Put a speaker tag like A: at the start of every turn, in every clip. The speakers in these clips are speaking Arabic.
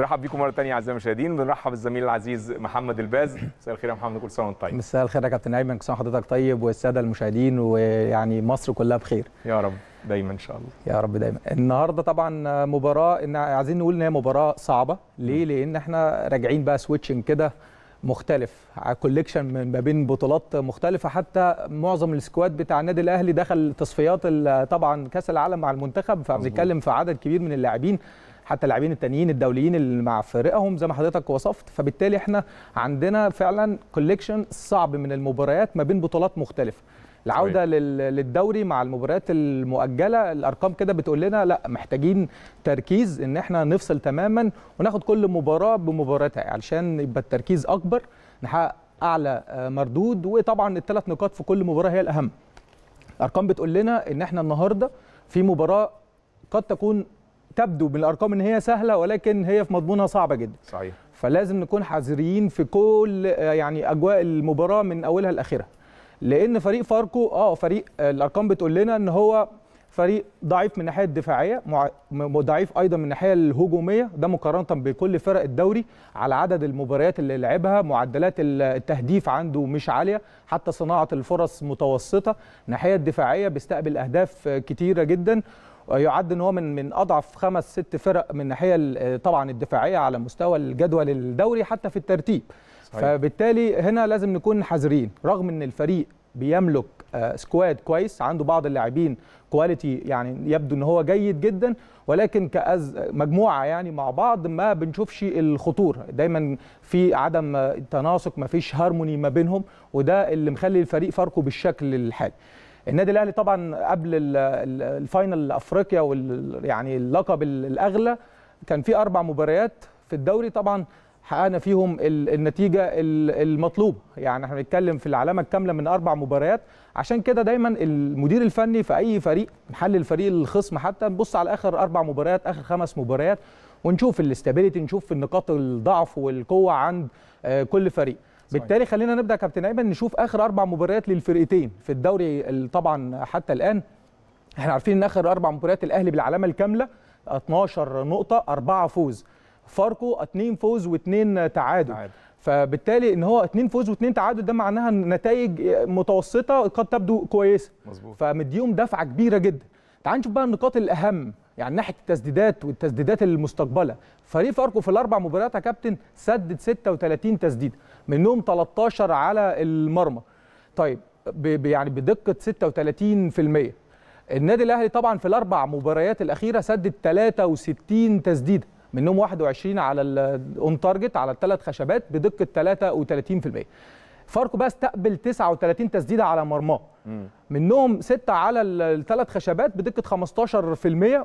A: برحب بيكم مره ثانيه اعزائي المشاهدين بنرحب بالزميل العزيز محمد الباز مساء الخير يا محمد كل سنه وانت طيب مساء الخير يا كابتن ايمن كل سنه حضرتك طيب, طيب والساده المشاهدين ويعني مصر كلها بخير يا رب دايما ان شاء الله يا رب دايما النهارده طبعا مباراه إن عايزين نقول ان هي مباراه صعبه ليه لان احنا راجعين بقى سويتشنج كده مختلف كوليكشن من ما بين بطولات مختلفه حتى معظم السكواد بتاع النادي الاهلي دخل تصفيات طبعا كاس العالم مع المنتخب فبنتكلم في عدد كبير من اللاعبين حتى اللاعبين التانيين الدوليين اللي مع فرقهم زي ما حضرتك وصفت فبالتالي احنا عندنا فعلا كوليكشن صعب من المباريات ما بين بطولات مختلفه العوده للدوري مع المباريات المؤجله الارقام كده بتقول لنا لا محتاجين تركيز ان احنا نفصل تماما وناخد كل مباراه بمباراتها علشان يبقى التركيز اكبر نحقق اعلى آه، مردود وطبعا الثلاث نقاط في كل مباراه هي الاهم الارقام بتقول لنا ان احنا النهارده في مباراه قد تكون تبدو من الارقام ان هي سهله ولكن هي في مضمونها صعبه جدا صحيح فلازم نكون حذرين في كل آه، يعني اجواء المباراه من اولها لاخرها لان فريق فاركو اه فريق آه، الارقام بتقول لنا ان هو فريق ضعيف من الناحيه الدفاعيه ضعيف ايضا من الناحيه الهجوميه ده مقارنه بكل فرق الدوري على عدد المباريات اللي لعبها معدلات التهديف عنده مش عاليه حتى صناعه الفرص متوسطه الناحيه الدفاعيه بيستقبل اهداف آه، كتيره جدا يعد ان هو من من اضعف خمس ست فرق من الناحيه طبعا الدفاعيه على مستوى الجدول الدوري حتى في الترتيب صحيح. فبالتالي هنا لازم نكون حذرين رغم ان الفريق بيملك سكواد آه، كويس عنده بعض اللاعبين كواليتي يعني يبدو ان هو جيد جدا ولكن كأز مجموعه يعني مع بعض ما بنشوفش الخطوره دايما في عدم تناسق ما فيش هارموني ما بينهم وده اللي مخلي الفريق فاركو بالشكل الحالي النادي الاهلي طبعا قبل الفاينل افريقيا وال يعني اللقب الاغلى كان في اربع مباريات في الدوري طبعا حققنا فيهم النتيجه المطلوبه يعني احنا بنتكلم في العلامه الكامله من اربع مباريات عشان كده دايما المدير الفني في اي فريق نحلل فريق الخصم حتى نبص على اخر اربع مباريات اخر خمس مباريات ونشوف الاستابيليتي نشوف النقاط الضعف والقوه عند آه، كل فريق بالتالي خلينا نبدا كابتن ايمن نشوف اخر اربع مباريات للفرقتين في الدوري طبعا حتى الان احنا عارفين ان اخر اربع مباريات الاهلي بالعلامه الكامله 12 نقطه اربعه فوز فاركو اثنين فوز واثنين تعادل عادل. فبالتالي ان هو اثنين فوز واثنين تعادل ده معناها نتائج متوسطه قد تبدو كويسه مظبوط فمديهم دفعه كبيره جدا تعال نشوف بقى النقاط الاهم يعني ناحيه التسديدات والتسديدات المستقبله فريق فاركو في الاربع مباريات يا كابتن سدد 36 تسديده منهم 13 على المرمى طيب يعني بدقه 36% النادي الاهلي طبعا في الاربع مباريات الاخيره سدد 63 تسديده منهم 21 على الاون تارجت على الثلاث خشبات بدقه 33% فاركو بقى استقبل 39 تسديده على مرماه منهم ستة على الثلاث خشبات بدقة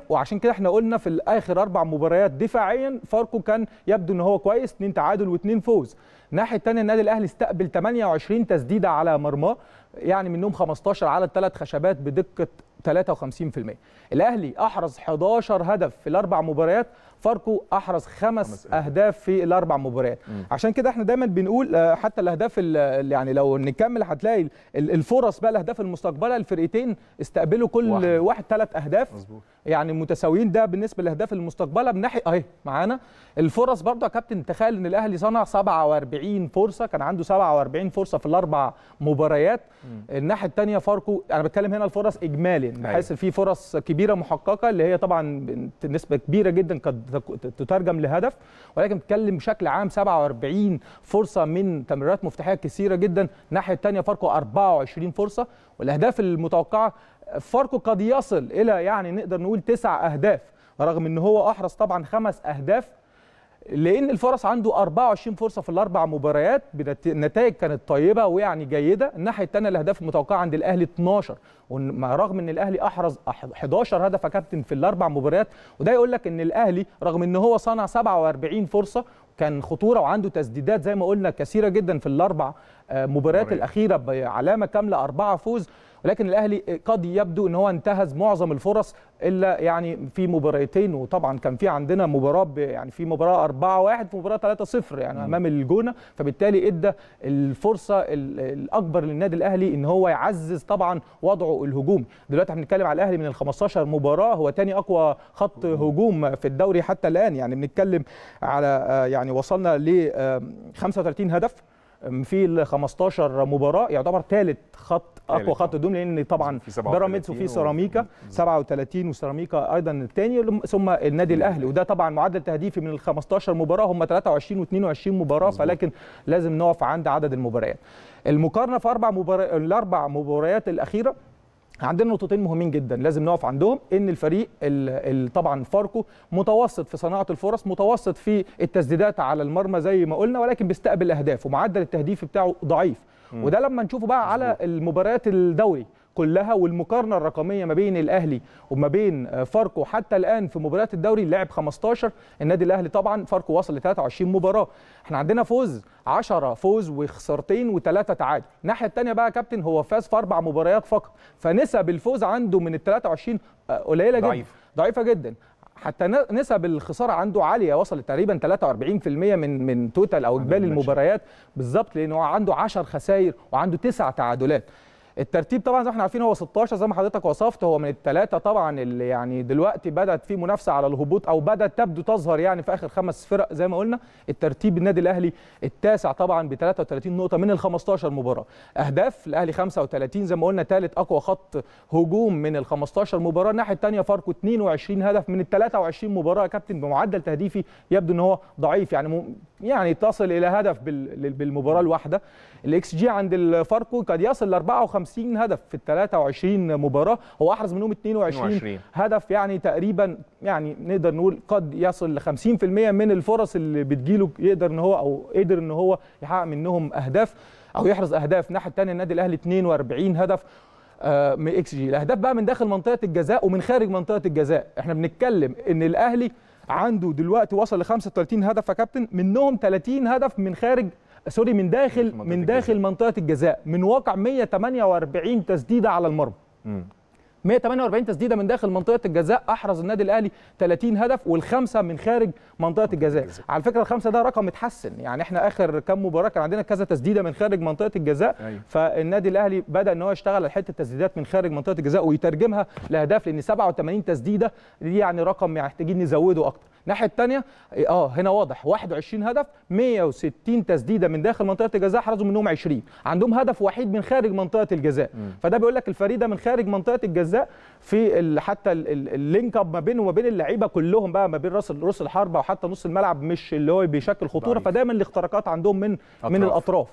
A: 15% وعشان كده احنا قلنا في الآخر أربع مباريات دفاعيا فاركو كان يبدو إن هو كويس اثنين تعادل واثنين فوز الناحية الثانية النادي الأهلي استقبل 28 تسديدة على مرماه يعني منهم 15 على الثلاث خشبات بدقة 53% الأهلي أحرز 11 هدف في الأربع مباريات فاركو احرز خمس اهداف في الاربع مباريات عشان كده احنا دايما بنقول آه، حتى الاهداف يعني لو نكمل هتلاقي الفرص بقى الاهداف المستقبله الفرقتين استقبلوا كل واحد, واحد ثلاث اهداف مزبوط. يعني متساويين ده بالنسبه للاهداف المستقبله من ناحيه اهي معانا الفرص برضه يا كابتن تخيل ان الاهلي صنع 47 فرصه كان عنده 47 فرصه في الاربع مباريات الناحيه الثانيه فاركو انا بتكلم هنا الفرص اجمالي أيوة. بحيث في فرص كبيره محققه اللي هي طبعا نسبه كبيره جدا كانت تترجم لهدف ولكن بتتكلم بشكل عام 47 فرصه من تمريرات مفتاحيه كثيره جدا الناحيه الثانيه فاركو 24 فرصه والاهداف المتوقعه فاركو قد يصل الى يعني نقدر نقول تسع اهداف رغم ان هو احرز طبعا خمس اهداف لان الفرص عنده 24 فرصه في الاربع مباريات النتائج كانت طيبه ويعني جيده الناحيه الثانيه الاهداف المتوقعه عند الاهلي 12 رغم ان الاهلي احرز 11 هدف كابتن في الاربع مباريات وده يقول لك ان الاهلي رغم ان هو صنع 47 فرصه كان خطوره وعنده تسديدات زي ما قلنا كثيره جدا في الاربع آه، مباريات الاخيره بعلامه كامله اربعه فوز ولكن الاهلي قد يبدو ان هو انتهز معظم الفرص الا يعني في مباراتين وطبعا كان في عندنا مباراه يعني في مباراه 4-1 في مباراه 3-0 يعني نعم. امام الجونه فبالتالي ادى الفرصه الاكبر للنادي الاهلي ان هو يعزز طبعا وضعه الهجومي دلوقتي احنا بنتكلم على الاهلي من ال 15 مباراه هو ثاني اقوى خط هجوم في الدوري حتى الان يعني بنتكلم على آه، يعني وصلنا ل 35 آه، هدف في ال 15 مباراه يعتبر ثالث خط اقوى خط هجوم لان طبعا بيراميدز وفي سيراميكا 37 وسيراميكا ايضا الثاني ثم النادي الاهلي وده طبعا معدل تهديفي من ال 15 مباراه هم 23 و22 مباراه مزبوط. فلكن لازم نقف عند عدد المباريات المقارنه في اربع مباريات الاربع مباريات الاخيره عندنا نقطتين مهمين جدا لازم نقف عندهم ان الفريق طبعا فاركو متوسط في صناعه الفرص متوسط في التسديدات على المرمى زي ما قلنا ولكن بيستقبل اهداف ومعدل التهديف بتاعه ضعيف وده لما نشوفه بقى على المباريات الدوري كلها والمقارنه الرقميه ما بين الاهلي وما بين آه، فاركو حتى الان في مباريات الدوري لعب 15 النادي الاهلي طبعا فاركو وصل ل 23 مباراه احنا عندنا فوز 10 فوز وخسارتين وثلاثه تعادل الناحيه الثانيه بقى يا كابتن هو فاز في اربع مباريات فقط فنسب الفوز عنده من ال 23 آه، قليله جدا ضعيف. ضعيفه جدا حتى نسب الخساره عنده عاليه وصلت تقريبا 43% من من توتال او اجمالي المباريات بالظبط لانه عنده 10 خسائر وعنده 9 تعادلات الترتيب طبعا زي ما احنا عارفين هو 16 زي ما حضرتك وصفت هو من الثلاثه طبعا اللي يعني دلوقتي بدات في منافسه على الهبوط او بدات تبدو تظهر يعني في اخر خمس فرق زي ما قلنا الترتيب النادي الاهلي التاسع طبعا ب 33 نقطه من ال 15 مباراه اهداف الاهلي 35 زي ما قلنا ثالث اقوى خط هجوم من ال 15 مباراه الناحيه الثانيه فاركو 22 هدف من ال 23 مباراه يا كابتن بمعدل تهديفي يبدو ان هو ضعيف يعني يعني تصل الى هدف بالمباراه الواحده الاكس جي عند الفاركو قد يصل ل 54 هدف في ال 23 مباراه هو احرز منهم 22, هدف يعني تقريبا يعني نقدر نقول قد يصل ل 50% من الفرص اللي بتجيله يقدر ان هو او قدر ان هو يحقق منهم اهداف او يحرز اهداف الناحيه الثانيه النادي الاهلي 42 هدف آه، من اكس جي الاهداف بقى من داخل منطقه الجزاء ومن خارج منطقه الجزاء احنا بنتكلم ان الاهلي عنده دلوقتي وصل ل 35 هدف يا كابتن منهم 30 هدف من خارج سوري من داخل من داخل منطقه الجزاء من واقع 148 تسديده على المرمى 148 تسديده من داخل منطقه الجزاء احرز النادي الاهلي 30 هدف والخمسه من خارج منطقه الجزاء على فكره الخمسه ده رقم اتحسن يعني احنا اخر كام مباراه كان عندنا كذا تسديده من خارج منطقه الجزاء أيوه. فالنادي الاهلي بدا ان هو يشتغل على حته تسديدات من خارج منطقه الجزاء ويترجمها لاهداف لان 87 تسديده دي يعني رقم يعني محتاجين نزوده اكتر الناحيه الثانيه اه هنا واضح 21 هدف 160 تسديده من داخل منطقه الجزاء حرزوا منهم 20 عندهم هدف وحيد من خارج منطقه الجزاء م. فده بيقول لك الفريق ده من خارج منطقه الجزاء في ال حتى اللينك اب ما بينه وما بين اللعيبه كلهم بقى ما بين راس راس الحربه وحتى نص الملعب مش اللي هو بيشكل خطوره فدايما الاختراقات عندهم من أطراف. من الاطراف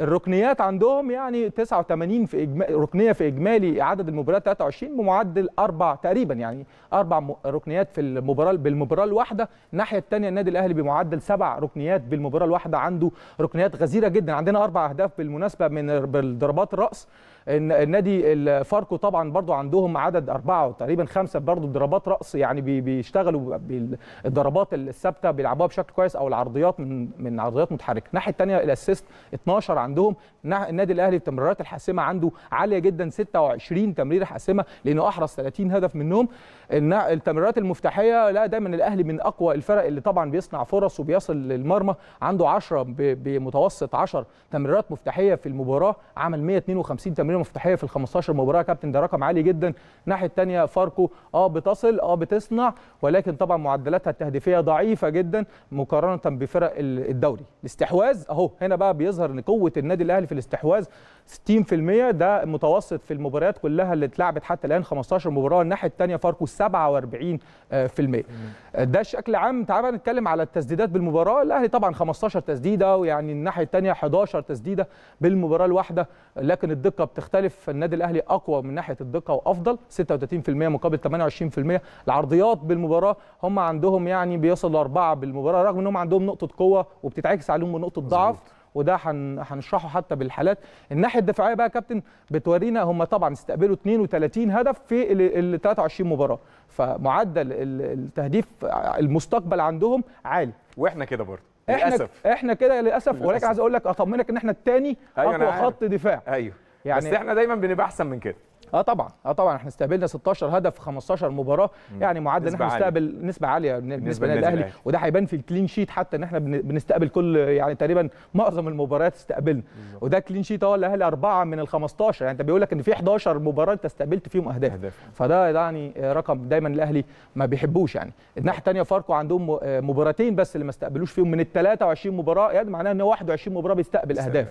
A: الركنيات عندهم يعني 89 في إجم... ركنيه في اجمالي عدد المباريات 23 بمعدل اربع تقريبا يعني اربع ركنيات في المباراه بالمباراه الواحده الناحيه الثانيه النادي الاهلي بمعدل سبع ركنيات بالمباراه الواحده عنده ركنيات غزيره جدا عندنا اربع اهداف بالمناسبه من بالضربات الراس النادي الفاركو طبعا برضو عندهم عدد اربعه تقريبا خمسه برضو ضربات راس يعني بيشتغلوا بالضربات الثابته بيلعبوها بشكل كويس او العرضيات من من عرضيات متحركه الناحيه الثانيه الاسيست 12 عندهم النادي الاهلي التمريرات الحاسمه عنده عاليه جدا 26 تمريره حاسمه لانه احرز 30 هدف منهم التمريرات المفتاحيه لا دايما الاهلي من اقوى الفرق اللي طبعا بيصنع فرص وبيصل للمرمى عنده 10 بمتوسط 10 تمريرات مفتاحيه في المباراه عمل 152 تمريره التمريره المفتاحيه في ال 15 مباراه كابتن ده رقم عالي جدا الناحيه الثانيه فاركو اه بتصل اه بتصنع ولكن طبعا معدلاتها التهديفيه ضعيفه جدا مقارنه بفرق الدوري الاستحواذ اهو هنا بقى بيظهر ان قوه النادي الاهلي في الاستحواذ 60% ده متوسط في المباريات كلها اللي اتلعبت حتى الان 15 مباراه الناحيه الثانيه فاركو 47% ده بشكل عام تعالى نتكلم على التسديدات بالمباراه الاهلي طبعا 15 تسديده ويعني الناحيه الثانيه 11 تسديده بالمباراه الواحده لكن الدقه بتختلف النادي الاهلي اقوى من ناحيه الدقه وافضل 36% مقابل 28% العرضيات بالمباراه هم عندهم يعني بيصلوا اربعه بالمباراه رغم انهم عندهم نقطه قوه وبتتعكس عليهم نقطه ضعف وده هنشرحه حتى بالحالات الناحيه الدفاعيه بقى يا كابتن بتورينا هم طبعا استقبلوا 32 هدف في ال 23 مباراه فمعدل التهديف المستقبل عندهم عالي واحنا كده برضه للاسف احنا كده للاسف ولكن عايز اقول لك اطمنك ان احنا الثاني أيوة اقوى خط دفاع ايوه يعني بس احنا دايما بنبقى احسن من كده اه طبعا اه طبعا احنا استقبلنا 16 هدف في 15 مباراه مم. يعني معدل ان احنا بنستقبل نسبه عاليه بالنسبه للاهلي وده هيبان في الكلين شيت حتى ان احنا بنستقبل كل يعني تقريبا معظم المباريات استقبلنا وده كلين شيت اهو الاهلي اربعه من ال 15 يعني انت بيقول لك ان في 11 مباراه انت استقبلت فيهم اهداف أهداف. فده يعني رقم دايما الاهلي ما بيحبوش يعني الناحيه الثانيه فاركو عندهم آه، مباراتين بس اللي ما استقبلوش فيهم من ال 23 مباراه يعني معناها ان 21 مباراه بيستقبل اهداف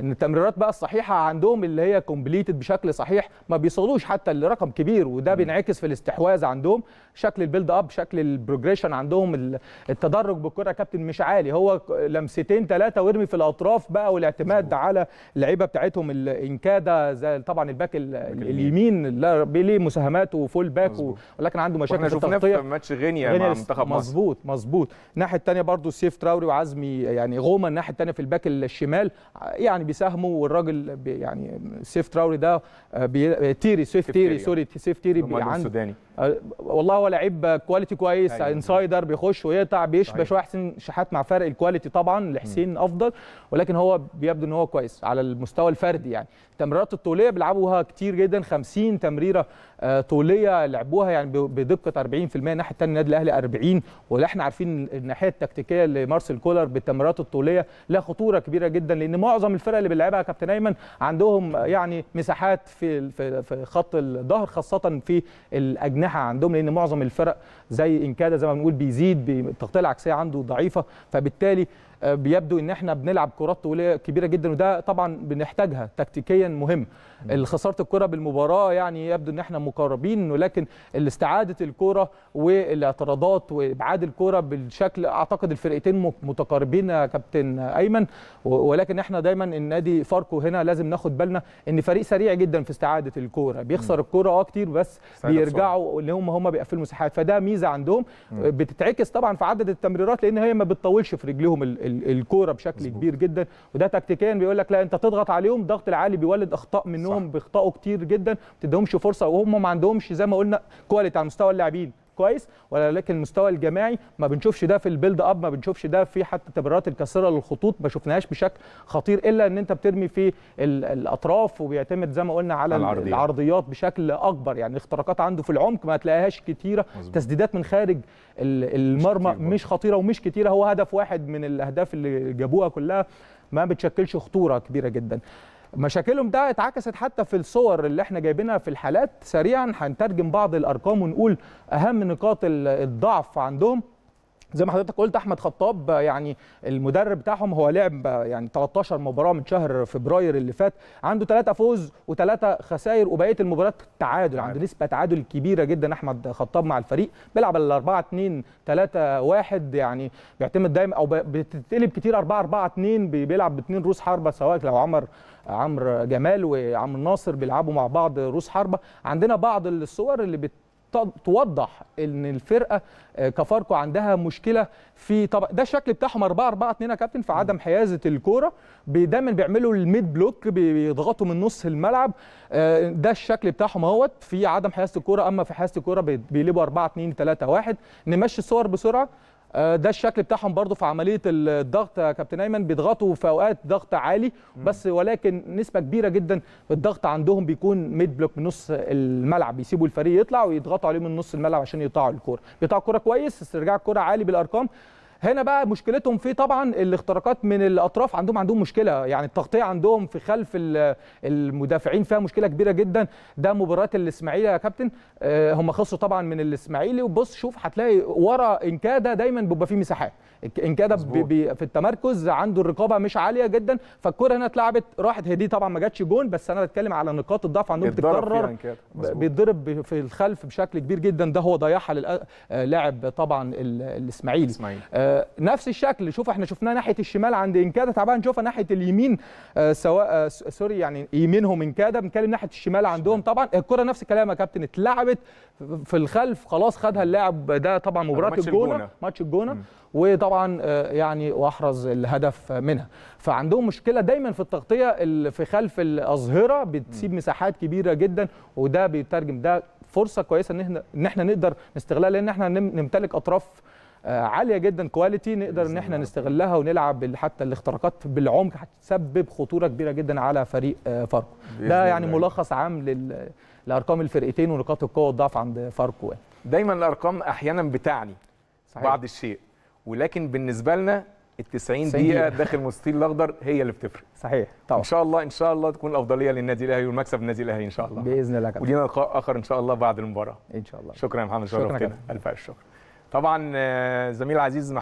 A: ان التمريرات بقى الصحيحه عندهم اللي هي كومبليتد بشكل صحيح ما بيصلوش حتى لرقم كبير وده بينعكس في الاستحواذ عندهم شكل البيلد اب شكل البروجريشن عندهم التدرج بالكره كابتن مش عالي هو لمستين ثلاثه ويرمي في الاطراف بقى والاعتماد على اللعيبه بتاعتهم الانكاده زي طبعا الباك اليمين ليه مساهمات وفول باك ولكن عنده مشاكل في التغطيه ماتش غينيا مع منتخب مصر مظبوط مظبوط الناحيه الثانيه برضو سيف تراوري وعزمي يعني غوما الناحيه الثانيه في الباك الشمال يعني بيساهموا والراجل بي يعني سيف تراوري ده آه، بي... تيري سيف, تيري, آه. سوري سيف تيري بي عنده أه، والله هو لعيب كواليتي كويس أيوة. انسايدر بيخش ويقطع بيشبه شويه حسين شحات مع فرق الكواليتي طبعا لحسين افضل ولكن هو بيبدو ان هو كويس على المستوى الفردي يعني التمريرات الطوليه بيلعبوها كتير جدا 50 تمريره أه، طوليه لعبوها يعني بدقه 40% الناحيه الثانيه النادي الاهلي 40 واللي احنا عارفين الناحيه التكتيكيه لمارسيل كولر بالتمريرات الطوليه لها خطوره كبيره جدا لان معظم الفرق اللي بيلعبها كابتن ايمن عندهم يعني مساحات في في خط الظهر خاصه في الاجناح الاجنحه عندهم لان معظم الفرق زي انكادا زي ما بنقول بيزيد التغطيه العكسيه عنده ضعيفه فبالتالي بيبدو ان احنا بنلعب كرات طوليه كبيره جدا وده طبعا بنحتاجها تكتيكيا مهم خساره الكره بالمباراه يعني يبدو ان احنا مقربين ولكن استعاده الكره والاعتراضات وابعاد الكره بالشكل اعتقد الفرقتين متقاربين يا كابتن ايمن ولكن احنا دايما النادي فاركو هنا لازم ناخد بالنا ان فريق سريع جدا في استعاده الكوره بيخسر الكوره اه كتير بس بيرجعوا اللي هم هم بيقفلوا المساحات فده ميزه عندهم بتتعكس طبعا في عدد التمريرات لان هي ما بتطولش في رجليهم الكوره بشكل مزبوط. كبير جدا وده تكتيكيا بيقول لك لا انت تضغط عليهم الضغط العالي بيولد اخطاء منهم بيخطئوا كتير جدا ما بتديهمش فرصه وهم ما عندهمش زي ما قلنا كواليتي على مستوى اللاعبين كويس ولكن المستوى الجماعي ما بنشوفش ده في البيلد اب ما بنشوفش ده في حتى التبريرات الكثيره للخطوط ما شفناهاش بشكل خطير الا ان انت بترمي في الاطراف وبيعتمد زي ما قلنا على العرضيات, العرضيات بشكل اكبر يعني اختراقات عنده في العمق ما تلاقيهاش كتيره مزبوط. تسديدات من خارج المرمى مش, مش خطيره ومش كتيره هو هدف واحد من الاهداف اللي جابوها كلها ما بتشكلش خطوره كبيره جدا مشاكلهم ده اتعكست حتى في الصور اللي احنا جايبينها في الحالات سريعا هنترجم بعض الارقام ونقول اهم نقاط الضعف عندهم زي ما حضرتك قلت احمد خطاب يعني المدرب بتاعهم هو لعب يعني 13 مباراه من شهر فبراير اللي فات عنده ثلاثه فوز وثلاثه خسائر وبقيه المباريات تعادل عنده نسبه تعادل كبيره جدا احمد خطاب مع الفريق بيلعب ال 4 2 3 1 يعني بيعتمد دايما او بتتقلب كتير 4 4 2 بيلعب باثنين روس حربه سواء لو عمر عمرو جمال وعمرو ناصر بيلعبوا مع بعض روس حربه عندنا بعض الصور اللي بت توضح ان الفرقه آه، كفاركو عندها مشكله في طب ده الشكل بتاعهم 4 4 2 يا كابتن في عدم حيازه الكوره دايما بيعملوا الميد بلوك بيضغطوا من نص الملعب آه، ده الشكل بتاعهم اهوت في عدم حيازه الكوره اما في حيازه الكوره بيقلبوا 4 2 3 1 نمشي الصور بسرعه آه، ده الشكل بتاعهم برضو في عمليه الضغط يا كابتن ايمن بيضغطوا في اوقات ضغط عالي بس ولكن نسبه كبيره جدا الضغط عندهم بيكون ميد بلوك من نص الملعب بيسيبوا الفريق يطلع ويضغطوا عليه من نص الملعب عشان يقطعوا الكوره بيقطعوا الكوره كويس استرجاع الكوره عالي بالارقام هنا بقى مشكلتهم في طبعا الاختراقات من الاطراف عندهم عندهم مشكله يعني التغطيه عندهم في خلف المدافعين فيها مشكله كبيره جدا ده مباراه الاسماعيلي يا كابتن آه، هم خسروا طبعا من الاسماعيلي وبص شوف هتلاقي ورا انكاده دايما بيبقى فيه مساحات انكاده في التمركز عنده الرقابه مش عاليه جدا فالكره هنا اتلعبت راحت هي دي طبعا ما جاتش جون بس انا بتكلم على نقاط الضعف عندهم بتتكرر بيتضرب في الخلف بشكل كبير جدا ده هو ضيعها للاعب آه، طبعا الاسماعيلي آه، نفس الشكل شوف احنا شفناه ناحيه الشمال عند انكادا تعبان نشوفها ناحيه اليمين آه، سواء آه، سوري يعني يمينهم انكادا بنتكلم ناحيه الشمال عندهم طبعا الكره نفس الكلام يا كابتن اتلعبت في الخلف خلاص خدها اللاعب ده طبعا مباراه الجونه ماتش الجونه وطبعا يعني واحرز الهدف منها فعندهم مشكله دايما في التغطيه في خلف الاظهره بتسيب مساحات كبيره جدا وده بيترجم ده فرصه كويسه ان احنا ان احنا نقدر نستغلها لان احنا نمتلك اطراف آه، عاليه جدا كواليتي نقدر ان احنا نستغلها ونلعب حتى الاختراقات بالعمق هتسبب خطوره كبيره جدا على فريق آه، فاركو ده يعني ملخص عام لارقام الفرقتين ونقاط القوه والضعف عند فاركو دايما الارقام احيانا بتعني صحيح. بعض الشيء ولكن بالنسبه لنا ال 90 دقيقه داخل المستطيل الاخضر هي اللي بتفرق صحيح طبعا ان شاء الله ان شاء الله تكون الافضليه للنادي الاهلي والمكسب للنادي الاهلي ان شاء الله باذن الله ولينا لقاء اخر ان شاء الله بعد المباراه ان شاء الله شكرا يا محمد شرفتنا الف الف شكر طبعا آه، زميل عزيز